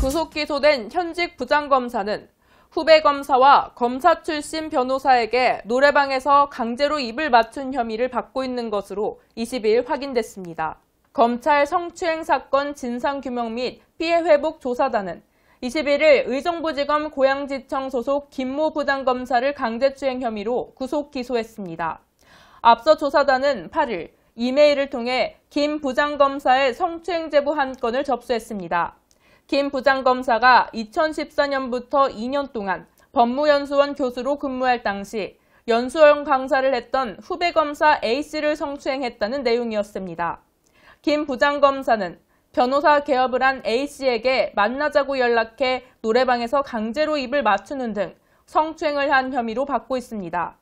구속 기소된 현직 부장검사는 후배 검사와 검사 출신 변호사에게 노래방에서 강제로 입을 맞춘 혐의를 받고 있는 것으로 22일 확인됐습니다. 검찰 성추행 사건 진상규명 및 피해 회복 조사단은 21일 의정부지검 고양지청 소속 김모 부장검사를 강제추행 혐의로 구속 기소했습니다. 앞서 조사단은 8일 이메일을 통해 김 부장검사의 성추행 제보 한 건을 접수했습니다. 김 부장검사가 2014년부터 2년 동안 법무연수원 교수로 근무할 당시 연수원 강사를 했던 후배 검사 A씨를 성추행했다는 내용이었습니다. 김 부장검사는 변호사 개업을 한 A씨에게 만나자고 연락해 노래방에서 강제로 입을 맞추는 등 성추행을 한 혐의로 받고 있습니다.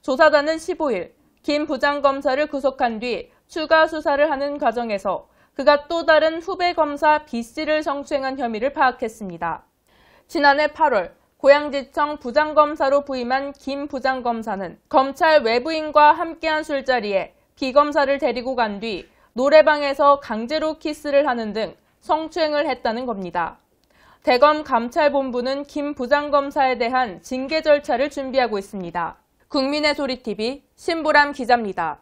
조사단은 15일 김 부장검사를 구속한 뒤 추가 수사를 하는 과정에서 그가 또 다른 후배 검사 B씨를 성추행한 혐의를 파악했습니다. 지난해 8월 고양지청 부장검사로 부임한 김 부장검사는 검찰 외부인과 함께한 술자리에 B 검사를 데리고 간 뒤 노래방에서 강제로 키스를 하는 등 성추행을 했다는 겁니다. 대검 감찰본부는 김 부장검사에 대한 징계 절차를 준비하고 있습니다. 국민의 소리TV 신보람 기자입니다.